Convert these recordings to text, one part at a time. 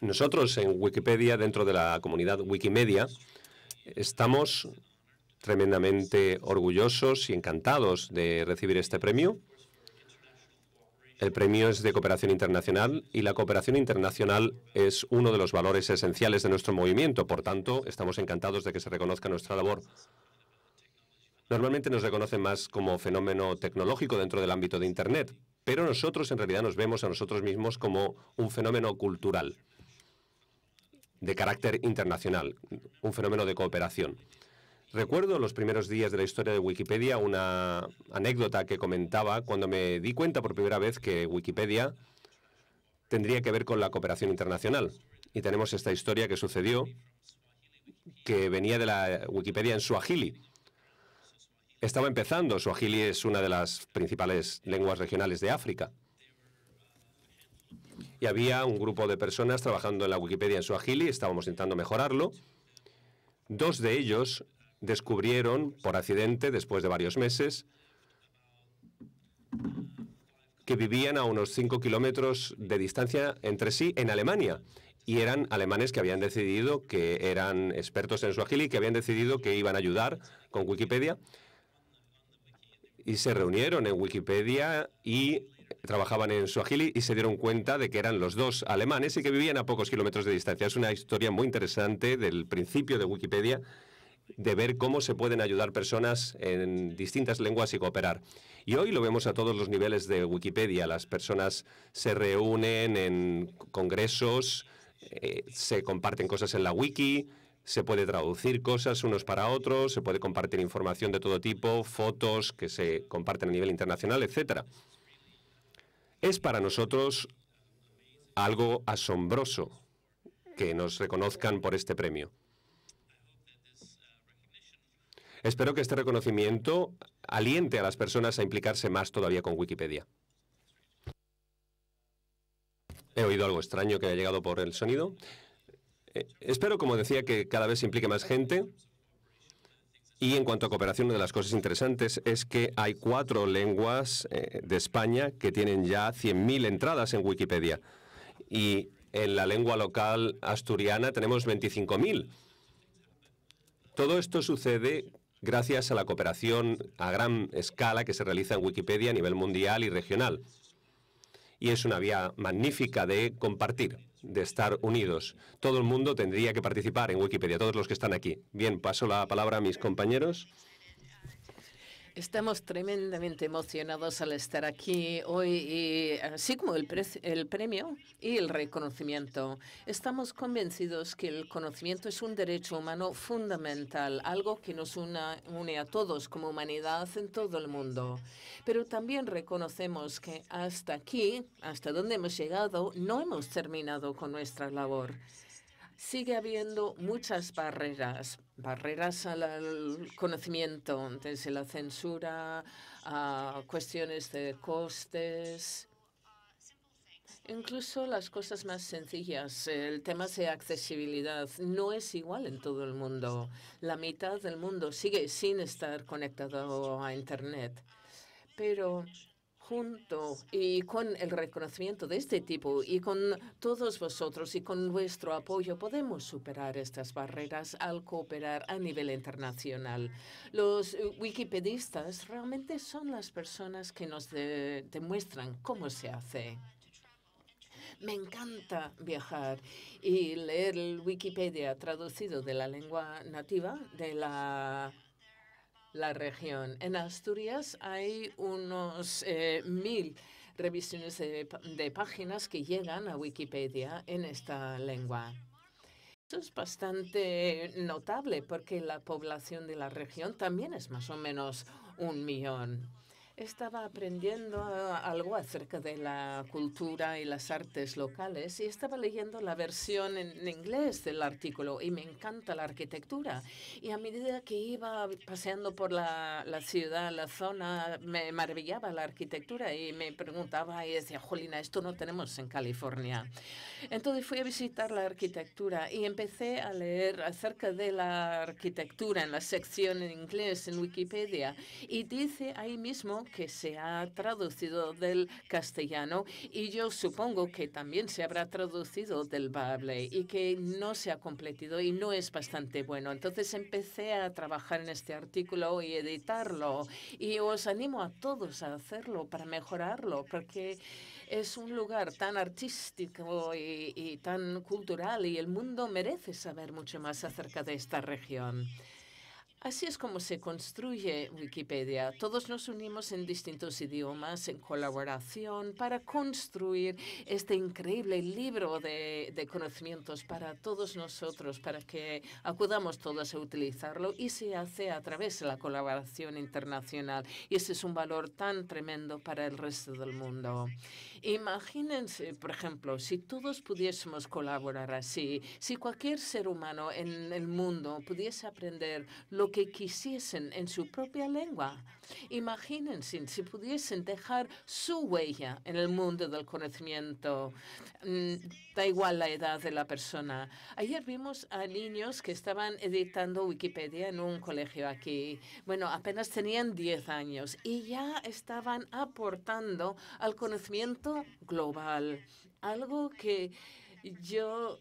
Nosotros en Wikipedia, dentro de la comunidad Wikimedia, estamos tremendamente orgullosos y encantados de recibir este premio. El premio es de cooperación internacional y la cooperación internacional es uno de los valores esenciales de nuestro movimiento. Por tanto, estamos encantados de que se reconozca nuestra labor. Normalmente nos reconocen más como fenómeno tecnológico dentro del ámbito de Internet, pero nosotros en realidad nos vemos a nosotros mismos como un fenómeno cultural de carácter internacional, un fenómeno de cooperación. Recuerdo los primeros días de la historia de Wikipedia una anécdota que comentaba cuando me di cuenta por primera vez que Wikipedia tendría que ver con la cooperación internacional. Y tenemos esta historia que sucedió que venía de la Wikipedia en suajili Estaba empezando. suajili es una de las principales lenguas regionales de África y había un grupo de personas trabajando en la Wikipedia en Swahili, estábamos intentando mejorarlo. Dos de ellos descubrieron por accidente, después de varios meses, que vivían a unos 5 kilómetros de distancia entre sí en Alemania. Y eran alemanes que habían decidido que eran expertos en y que habían decidido que iban a ayudar con Wikipedia. Y se reunieron en Wikipedia y trabajaban en suahili y se dieron cuenta de que eran los dos alemanes y que vivían a pocos kilómetros de distancia. Es una historia muy interesante del principio de Wikipedia de ver cómo se pueden ayudar personas en distintas lenguas y cooperar. Y hoy lo vemos a todos los niveles de Wikipedia. Las personas se reúnen en congresos, eh, se comparten cosas en la wiki, se puede traducir cosas unos para otros, se puede compartir información de todo tipo, fotos que se comparten a nivel internacional, etcétera. Es para nosotros algo asombroso que nos reconozcan por este premio. Espero que este reconocimiento aliente a las personas a implicarse más todavía con Wikipedia. He oído algo extraño que ha llegado por el sonido. Eh, espero, como decía, que cada vez se implique más gente. Y en cuanto a cooperación, una de las cosas interesantes es que hay cuatro lenguas eh, de España que tienen ya 100.000 entradas en Wikipedia. Y en la lengua local asturiana tenemos 25.000. Todo esto sucede gracias a la cooperación a gran escala que se realiza en Wikipedia a nivel mundial y regional. Y es una vía magnífica de compartir de estar unidos. Todo el mundo tendría que participar en Wikipedia, todos los que están aquí. Bien, paso la palabra a mis compañeros. Estamos tremendamente emocionados al estar aquí hoy, y, así como el, premio y el reconocimiento. Estamos convencidos que el conocimiento es un derecho humano fundamental, algo que nos une a todos como humanidad en todo el mundo. Pero también reconocemos que hasta aquí, hasta donde hemos llegado, no hemos terminado con nuestra labor sigue habiendo muchas barreras, barreras al, conocimiento, desde la censura a cuestiones de costes. Incluso las cosas más sencillas, el tema de accesibilidad no es igual en todo el mundo. La mitad del mundo sigue sin estar conectado a Internet. Pero junto y con el reconocimiento de este tipo y con todos vosotros y con vuestro apoyo podemos superar estas barreras al cooperar a nivel internacional. Los wikipedistas realmente son las personas que nos demuestran cómo se hace. Me encanta viajar y leer Wikipedia traducido de la lengua nativa de la la región. En Asturias hay unos eh, mil revisiones de, de páginas que llegan a Wikipedia en esta lengua. Eso es bastante notable porque la población de la región también es más o menos un millón. Estaba aprendiendo ah, algo acerca de la cultura y las artes locales y estaba leyendo la versión en inglés del artículo y me encanta la arquitectura. Y a medida que iba paseando por la, ciudad, la zona, me maravillaba la arquitectura y me preguntaba y decía, Jolina, esto no tenemos en California. Entonces fui a visitar la arquitectura y empecé a leer acerca de la arquitectura en la sección en inglés en Wikipedia y dice ahí mismo que se ha traducido del castellano y yo supongo que también se habrá traducido del bable y que no se ha completado y no es bastante bueno. Entonces empecé a trabajar en este artículo y editarlo y os animo a todos a hacerlo para mejorarlo porque es un lugar tan artístico y, tan cultural y el mundo merece saber mucho más acerca de esta región. Así es como se construye Wikipedia. Todos nos unimos en distintos idiomas en colaboración para construir este increíble libro de, conocimientos para todos nosotros, para que acudamos todos a utilizarlo y se hace a través de la colaboración internacional. Y ese es un valor tan tremendo para el resto del mundo. Imagínense, por ejemplo, si todos pudiésemos colaborar así, si cualquier ser humano en el mundo pudiese aprender lo que quisiesen en su propia lengua. Imagínense si pudiesen dejar su huella en el mundo del conocimiento. Mm, da igual la edad de la persona. Ayer vimos a niños que estaban editando Wikipedia en un colegio aquí. Bueno, apenas tenían 10 años y ya estaban aportando al conocimiento global, algo que yo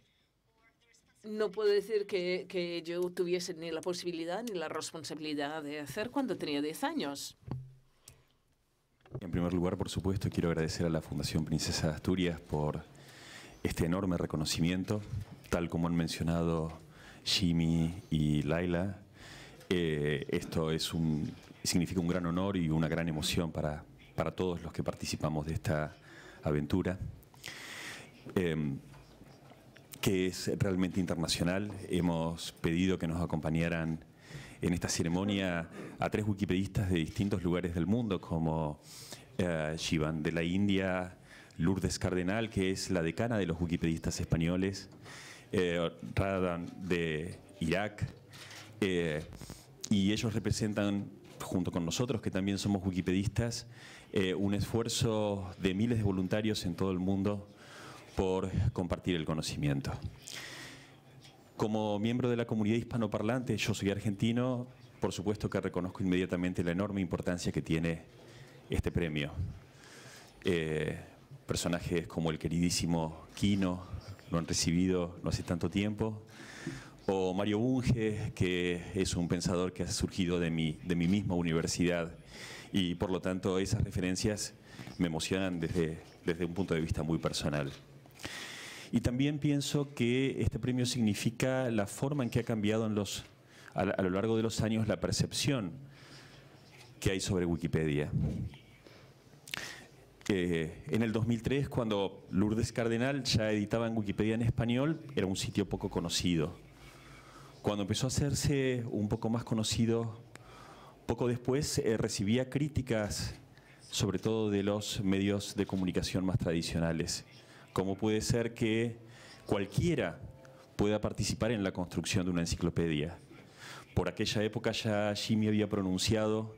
no puedo decir que, yo tuviese ni la posibilidad ni la responsabilidad de hacer cuando tenía 10 años. En primer lugar, por supuesto, quiero agradecer a la Fundación Princesa de Asturias por este enorme reconocimiento. Tal como han mencionado Jimmy y Laila, eh, esto es un, significa un gran honor y una gran emoción para, para todos los que participamos de esta aventura, em, que es realmente internacional. Hemos pedido que nos acompañaran en esta ceremonia a tres wikipedistas de distintos lugares del mundo, como eh, Shivan de la India, Lourdes Cardenal, que es la decana de los wikipedistas españoles, eh, Radan de Irak, eh, y ellos representan, junto con nosotros, que también somos wikipedistas, eh, un esfuerzo de miles de voluntarios en todo el mundo por compartir el conocimiento. Como miembro de la comunidad hispanoparlante, yo soy argentino, por supuesto que reconozco inmediatamente la enorme importancia que tiene este premio. Eh, personajes como el queridísimo Quino lo han recibido no hace tanto tiempo, o Mario Bunge, que es un pensador que ha surgido de mi, de mi misma universidad y por lo tanto esas referencias me emocionan desde, desde un punto de vista muy personal. Y también pienso que este premio significa la forma en que ha cambiado en los, a, lo largo de los años la percepción que hay sobre Wikipedia. Eh, en el 2003, cuando Lourdes Cardenal ya editaba en Wikipedia en español, era un sitio poco conocido. Cuando empezó a hacerse un poco más conocido poco después eh, recibía críticas, sobre todo de los medios de comunicación más tradicionales. ¿Cómo puede ser que cualquiera pueda participar en la construcción de una enciclopedia? Por aquella época ya Jimmy había pronunciado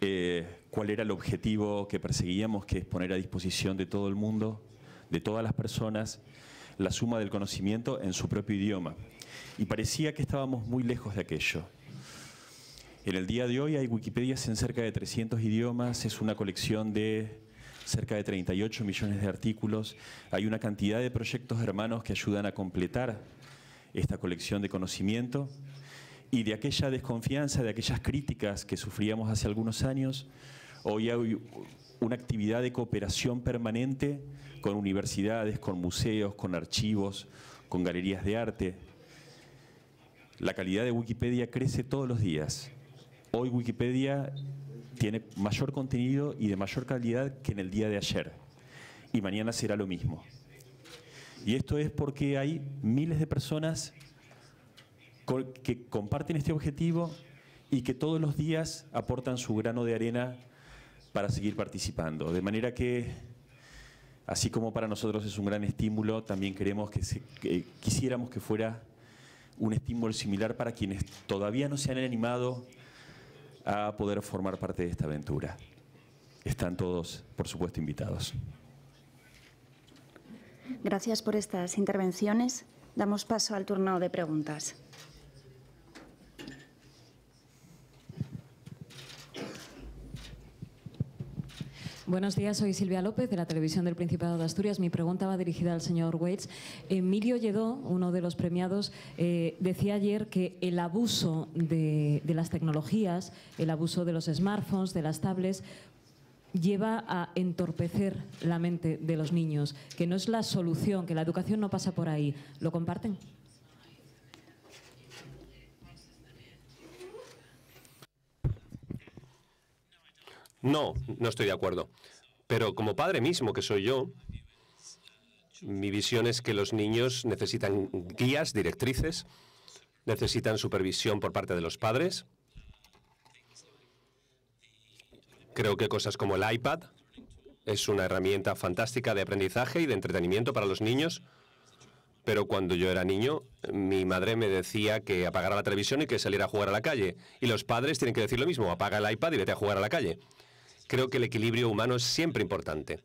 eh, cuál era el objetivo que perseguíamos, que es poner a disposición de todo el mundo, de todas las personas, la suma del conocimiento en su propio idioma. Y parecía que estábamos muy lejos de aquello. En el día de hoy hay Wikipedias en cerca de 300 idiomas, es una colección de cerca de 38 millones de artículos, hay una cantidad de proyectos hermanos que ayudan a completar esta colección de conocimiento y de aquella desconfianza, de aquellas críticas que sufríamos hace algunos años, hoy hay una actividad de cooperación permanente con universidades, con museos, con archivos, con galerías de arte. La calidad de Wikipedia crece todos los días hoy Wikipedia tiene mayor contenido y de mayor calidad que en el día de ayer. Y mañana será lo mismo. Y esto es porque hay miles de personas que comparten este objetivo y que todos los días aportan su grano de arena para seguir participando. De manera que, así como para nosotros es un gran estímulo, también queremos que, quisiéramos que fuera un estímulo similar para quienes todavía no se han animado a poder formar parte de esta aventura. Están todos, por supuesto, invitados. Gracias por estas intervenciones. Damos paso al turno de preguntas. Buenos días, soy Silvia López de la Televisión del Principado de Asturias. Mi pregunta va dirigida al señor Waits. Emilio Lledó, uno de los premiados, eh, decía ayer que el abuso de las tecnologías, el abuso de los smartphones, de las tablets, lleva a entorpecer la mente de los niños, que no es la solución, que la educación no pasa por ahí. ¿Lo comparten? No, no estoy de acuerdo. Pero como padre mismo que soy yo, mi visión es que los niños necesitan guías, directrices, necesitan supervisión por parte de los padres. Creo que cosas como el iPad es una herramienta fantástica de aprendizaje y de entretenimiento para los niños. Pero cuando yo era niño, mi madre me decía que apagara la televisión y que saliera a jugar a la calle. Y los padres tienen que decir lo mismo, apaga el iPad y vete a jugar a la calle. Creo que el equilibrio humano es siempre importante.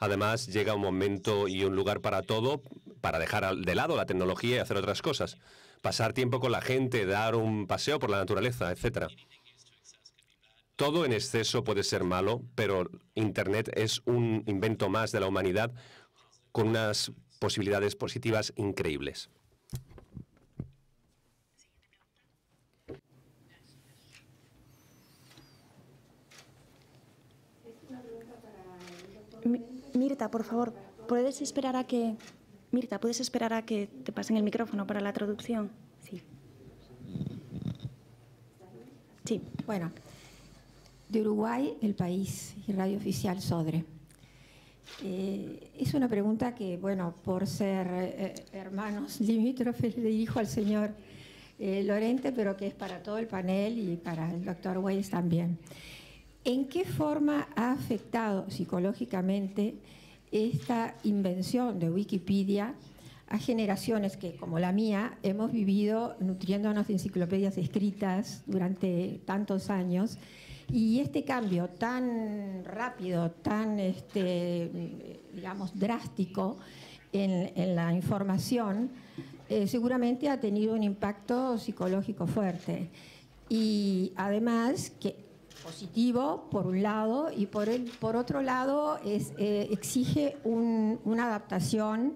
Además, llega un momento y un lugar para todo, para dejar de lado la tecnología y hacer otras cosas. Pasar tiempo con la gente, dar un paseo por la naturaleza, etc. Todo en exceso puede ser malo, pero Internet es un invento más de la humanidad con unas posibilidades positivas increíbles. Mirta, por favor, ¿puedes esperar a que... Mirta, ¿puedes esperar a que te pasen el micrófono para la traducción? Sí. Sí. Bueno, de Uruguay, El País y Radio Oficial Sodre. Eh, es una pregunta que, bueno, por ser eh, hermanos limítrofes, le dijo al señor eh, Lorente, pero que es para todo el panel y para el doctor Weiss también. ¿En qué forma ha afectado psicológicamente esta invención de Wikipedia a generaciones que, como la mía, hemos vivido nutriéndonos de enciclopedias escritas durante tantos años? Y este cambio tan rápido, tan, este, digamos, drástico en, la información, eh, seguramente ha tenido un impacto psicológico fuerte. Y además que positivo, por un lado, y por, el, por otro lado eh, exige una adaptación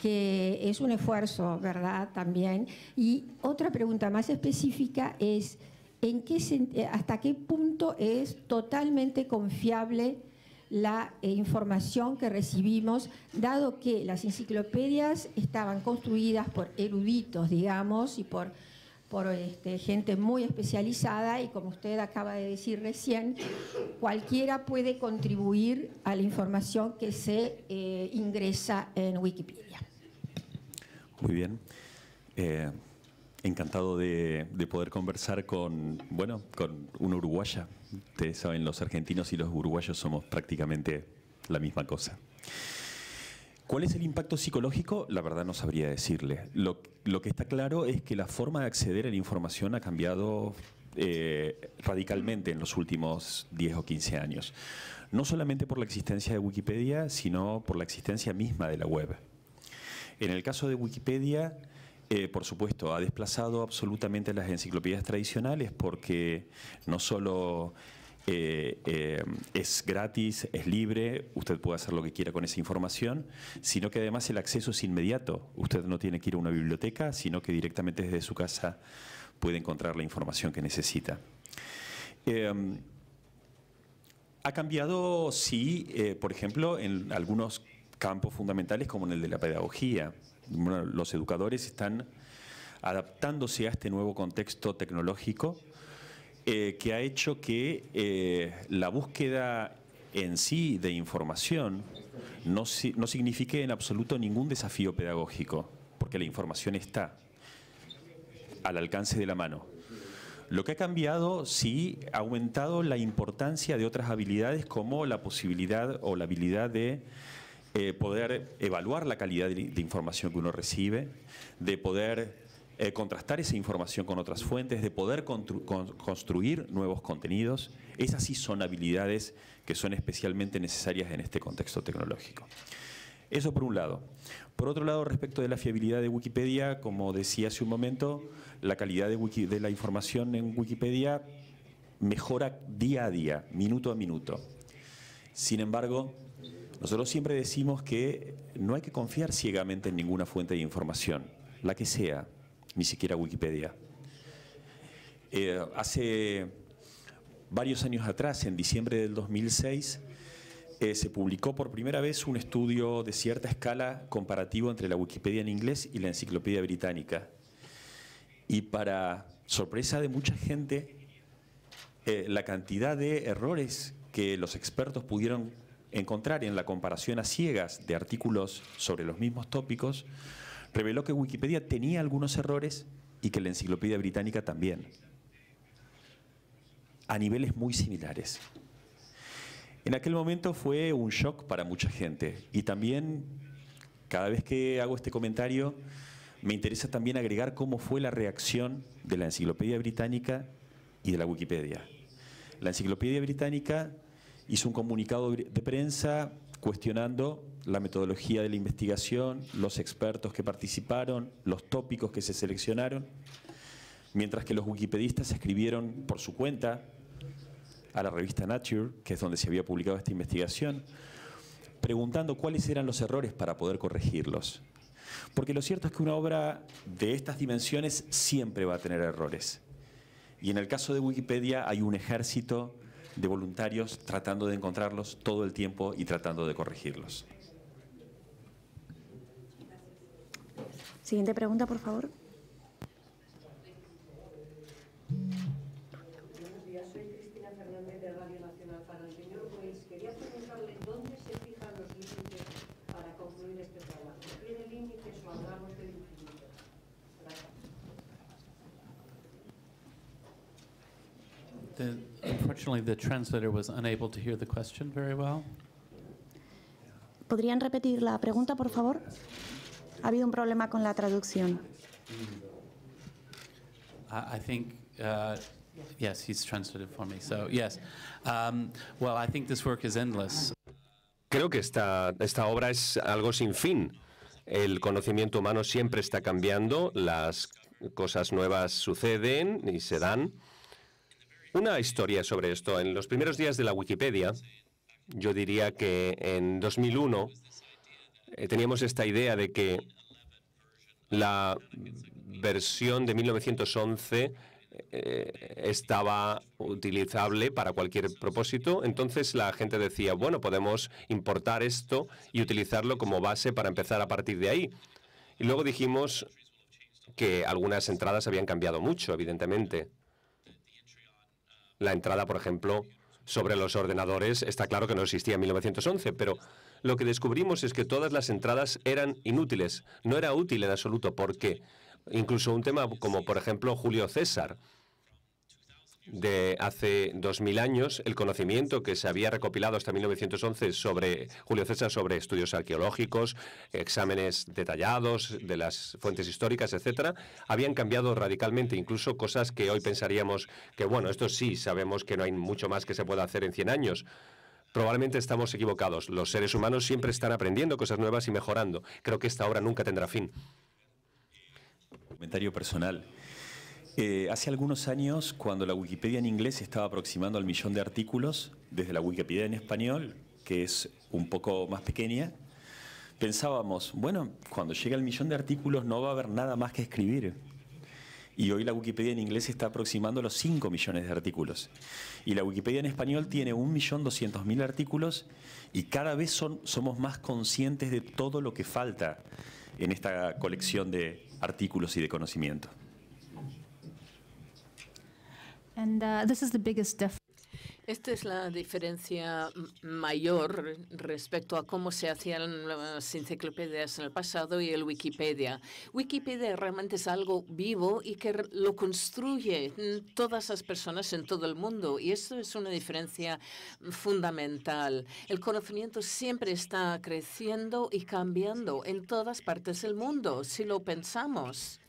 que es un esfuerzo, ¿verdad? También. Y otra pregunta más específica es, ¿en qué, eh, ¿hasta qué punto es totalmente confiable la eh, información que recibimos, dado que las enciclopedias estaban construidas por eruditos, digamos, y por por este, gente muy especializada y como usted acaba de decir recién, cualquiera puede contribuir a la información que se eh, ingresa en Wikipedia. Muy bien. Eh, encantado de, poder conversar con, bueno, con un uruguaya. Ustedes saben, los argentinos y los uruguayos somos prácticamente la misma cosa. ¿Cuál es el impacto psicológico? La verdad no sabría decirle. Lo, que está claro es que la forma de acceder a la información ha cambiado eh, radicalmente en los últimos 10 o 15 años. No solamente por la existencia de Wikipedia, sino por la existencia misma de la web. En el caso de Wikipedia, eh, por supuesto, ha desplazado absolutamente las enciclopedias tradicionales porque no solo eh, eh, es gratis, es libre, usted puede hacer lo que quiera con esa información, sino que además el acceso es inmediato. Usted no tiene que ir a una biblioteca, sino que directamente desde su casa puede encontrar la información que necesita. Eh, ha cambiado, sí, por ejemplo, en algunos campos fundamentales como en el de la pedagogía. los educadores están adaptándose a este nuevo contexto tecnológico eh, que ha hecho que eh, la búsqueda en sí de información no, no signifique en absoluto ningún desafío pedagógico, porque la información está al alcance de la mano. Lo que ha cambiado, sí, ha aumentado la importancia de otras habilidades como la posibilidad o la habilidad de eh, poder evaluar la calidad de, de, información que uno recibe, de poder eh, contrastar esa información con otras fuentes, de poder construir nuevos contenidos. Esas sí son habilidades que son especialmente necesarias en este contexto tecnológico. Eso por un lado. Por otro lado, respecto de la fiabilidad de Wikipedia, como decía hace un momento, la calidad de, de la información en Wikipedia mejora día a día, minuto a minuto. Sin embargo, nosotros siempre decimos que no hay que confiar ciegamente en ninguna fuente de información, la que sea, ni siquiera Wikipedia. Eh, hace varios años atrás, en diciembre del 2006, eh, se publicó por primera vez un estudio de cierta escala comparativo entre la Wikipedia en inglés y la enciclopedia británica. Y para sorpresa de mucha gente, eh, la cantidad de errores que los expertos pudieron encontrar en la comparación a ciegas de artículos sobre los mismos tópicos reveló que Wikipedia tenía algunos errores y que la enciclopedia británica también, a niveles muy similares. En aquel momento fue un shock para mucha gente y también cada vez que hago este comentario me interesa también agregar cómo fue la reacción de la enciclopedia británica y de la Wikipedia. La enciclopedia británica hizo un comunicado de prensa cuestionando la metodología de la investigación, los expertos que participaron, los tópicos que se seleccionaron, mientras que los wikipedistas escribieron por su cuenta a la revista Nature, que es donde se había publicado esta investigación, preguntando cuáles eran los errores para poder corregirlos. Porque lo cierto es que una obra de estas dimensiones siempre va a tener errores. Y en el caso de Wikipedia hay un ejército de voluntarios tratando de encontrarlos todo el tiempo y tratando de corregirlos. Siguiente pregunta, por favor. Unfortunately, the translator was unable to hear the question very well. ¿Podrían repetir la pregunta, por favor? Ha habido un problema con la traducción. I, I think, uh, yes, he's translated for me. So, yes. Um, well, I think this work is endless. Creo que esta, esta obra es algo sin fin. El conocimiento humano siempre está cambiando, las cosas nuevas suceden y se dan. Una historia sobre esto. En los primeros días de la Wikipedia, yo diría que en 2001 eh, teníamos esta idea de que la versión de 1911 eh, estaba utilizable para cualquier propósito. Entonces la gente decía, bueno, podemos importar esto y utilizarlo como base para empezar a partir de ahí. Y luego dijimos que algunas entradas habían cambiado mucho, evidentemente la entrada, por ejemplo, sobre los ordenadores está claro que no existía en 1911, pero lo que descubrimos es que todas las entradas eran inútiles. No era útil en absoluto porque incluso un tema como, por ejemplo, Julio César, de hace 2000 años, el conocimiento que se había recopilado hasta 1911 sobre Julio César, sobre estudios arqueológicos, exámenes detallados de las fuentes históricas, etcétera, habían cambiado radicalmente, incluso cosas que hoy pensaríamos que, bueno, esto sí sabemos que no hay mucho más que se pueda hacer en 100 años. Probablemente estamos equivocados. Los seres humanos siempre están aprendiendo cosas nuevas y mejorando. Creo que esta obra nunca tendrá fin. Comentario personal. Eh, hace algunos años, cuando la Wikipedia en inglés estaba aproximando al millón de artículos, desde la Wikipedia en español, que es un poco más pequeña, pensábamos, bueno, cuando llegue al millón de artículos no va a haber nada más que escribir. Y hoy la Wikipedia en inglés está aproximando a los 5 millones de artículos. Y la Wikipedia en español tiene 1.200.000 artículos y cada vez somos más conscientes de todo lo que falta en esta colección de artículos y de conocimiento. Uh, Esta es la diferencia mayor respecto a cómo se hacían las enciclopedias en el pasado y el Wikipedia. Wikipedia realmente es algo vivo y que lo construye todas las personas en todo el mundo. Y eso es una diferencia fundamental. El conocimiento siempre está creciendo y cambiando en todas partes del mundo, si lo pensamos.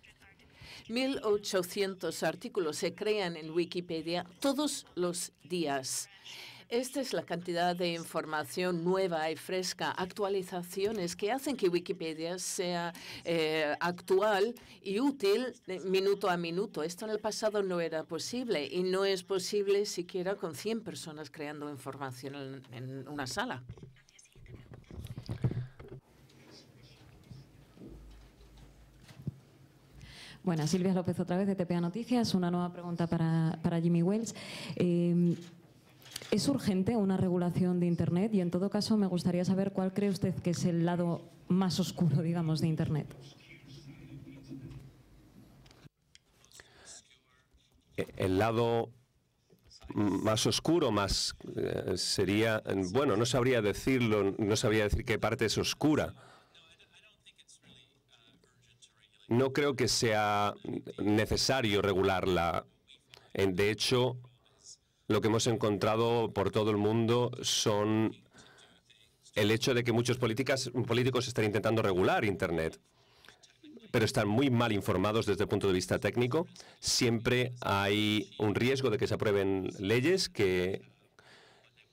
1.800 artículos se crean en Wikipedia todos los días. Esta es la cantidad de información nueva y fresca, actualizaciones que hacen que Wikipedia sea eh, actual y útil minuto a minuto. Esto en el pasado no era posible y no es posible siquiera con 100 personas creando información en una sala. Bueno, Silvia López otra vez de TPA Noticias. Una nueva pregunta para, Jimmy Wells. Eh, ¿Es urgente una regulación de Internet? Y en todo caso me gustaría saber cuál cree usted que es el lado más oscuro, digamos, de Internet. Eh, el lado más oscuro, más eh, sería, bueno, no sabría decirlo, no sabría decir qué parte es oscura no creo que sea necesario regularla. De hecho, lo que hemos encontrado por todo el mundo son el hecho de que muchos políticos están intentando regular Internet, pero están muy mal informados desde el punto de vista técnico. Siempre hay un riesgo de que se aprueben leyes que,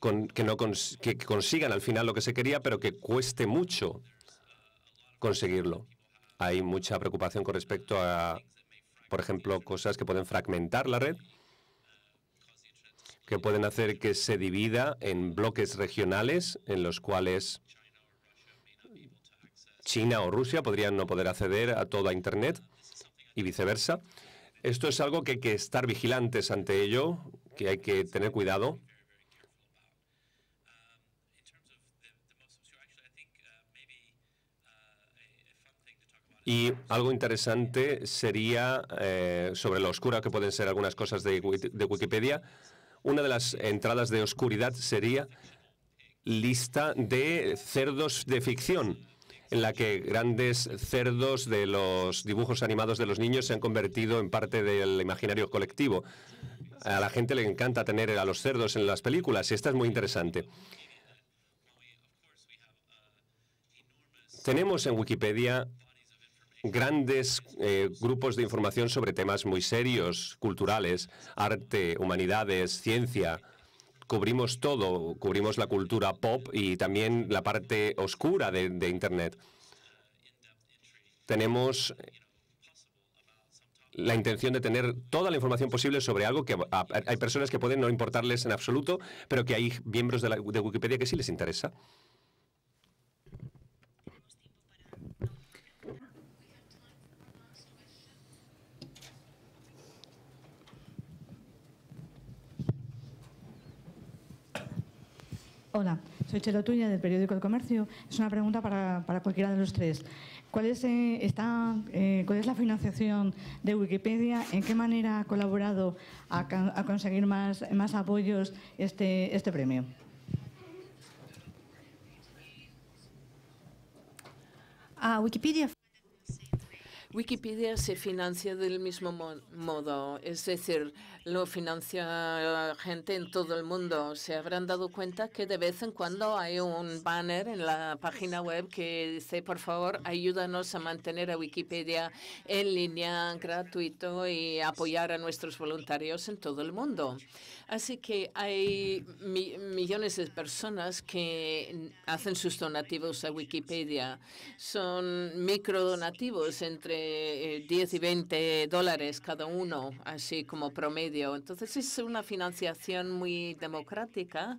no que consigan al final lo que se quería, pero que cueste mucho conseguirlo. Hay mucha preocupación con respecto a, por ejemplo, cosas que pueden fragmentar la red, que pueden hacer que se divida en bloques regionales en los cuales China o Rusia podrían no poder acceder a toda Internet y viceversa. Esto es algo que hay que estar vigilantes ante ello, que hay que tener cuidado Y algo interesante sería, eh, sobre lo oscura que pueden ser algunas cosas de, de Wikipedia, una de las entradas de oscuridad sería lista de cerdos de ficción en la que grandes cerdos de los dibujos animados de los niños se han convertido en parte del imaginario colectivo. A la gente le encanta tener a los cerdos en las películas y esta es muy interesante. Tenemos en Wikipedia grandes eh, grupos de información sobre temas muy serios, culturales, arte, humanidades, ciencia. Cubrimos todo, cubrimos la cultura pop y también la parte oscura de, Internet. Tenemos la intención de tener toda la información posible sobre algo que hay personas que pueden no importarles en absoluto, pero que hay miembros de, de Wikipedia que sí les interesa. Hola, soy Chelo Tuya, del periódico El Comercio. Es una pregunta para, para cualquiera de los tres. ¿Cuál es, eh, eh, la financiación de Wikipedia? ¿En qué manera ha colaborado a, conseguir más, más apoyos este, este premio? A Wikipedia Wikipedia se financia del mismo modo, es decir, lo financia la gente en todo el mundo. Se habrán dado cuenta que de vez en cuando hay un banner en la página web que dice, por favor, ayúdanos a mantener a Wikipedia en línea, gratuito y apoyar a nuestros voluntarios en todo el mundo. Así que hay millones de personas que hacen sus donativos a Wikipedia. Son microdonativos entre 10 eh, eh, y 20 dólares cada uno, así como promedio. Entonces es una financiación muy democrática.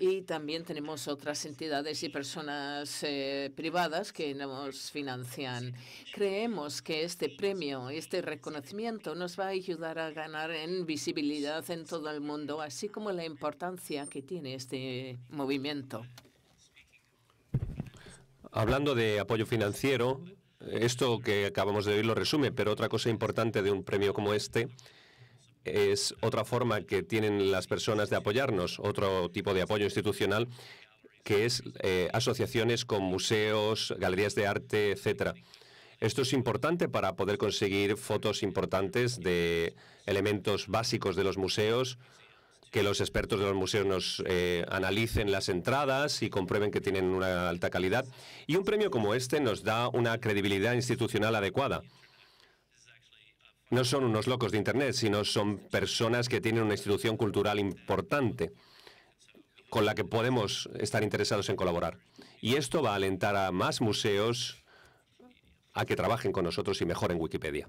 Y también tenemos otras entidades y personas eh, privadas que nos financian. Creemos que este premio, este reconocimiento nos va a ayudar a ganar en visibilidad en todo el mundo, así como la importancia que tiene este movimiento. Hablando de apoyo financiero, esto que acabamos de oír lo resume, pero otra cosa importante de un premio como este es otra forma que tienen las personas de apoyarnos, otro tipo de apoyo institucional, que es eh, asociaciones con museos, galerías de arte, etcétera. Esto es importante para poder conseguir fotos importantes de elementos básicos de los museos que los expertos de los museos nos eh, analicen las entradas y comprueben que tienen una alta calidad. Y un premio como este nos da una credibilidad institucional adecuada. No son unos locos de Internet, sino son personas que tienen una institución cultural importante con la que podemos estar interesados en colaborar. Y esto va a alentar a más museos a que trabajen con nosotros y mejoren Wikipedia.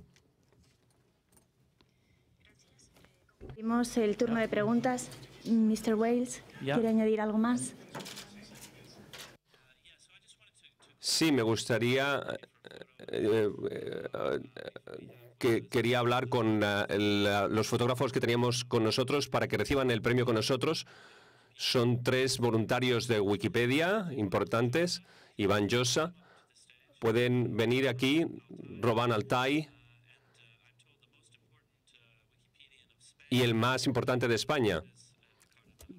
Hicimos el turno de preguntas. Mr. Wales, ¿quiere añadir algo más? Sí, me gustaría eh, eh, eh, que quería hablar con los fotógrafos que teníamos con nosotros para que reciban el premio con nosotros. Son tres voluntarios de Wikipedia importantes, Iván Llosa. Pueden venir aquí, Roban Altai. y el más importante de España.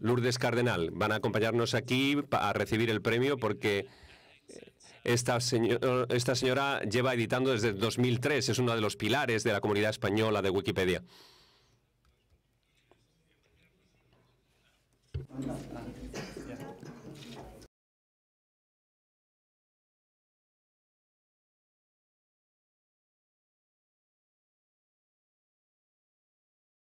Lourdes Cardenal, van a acompañarnos aquí a recibir el premio porque eh, esta, señora lleva editando desde 2003, es uno de los pilares de la comunidad española de Wikipedia.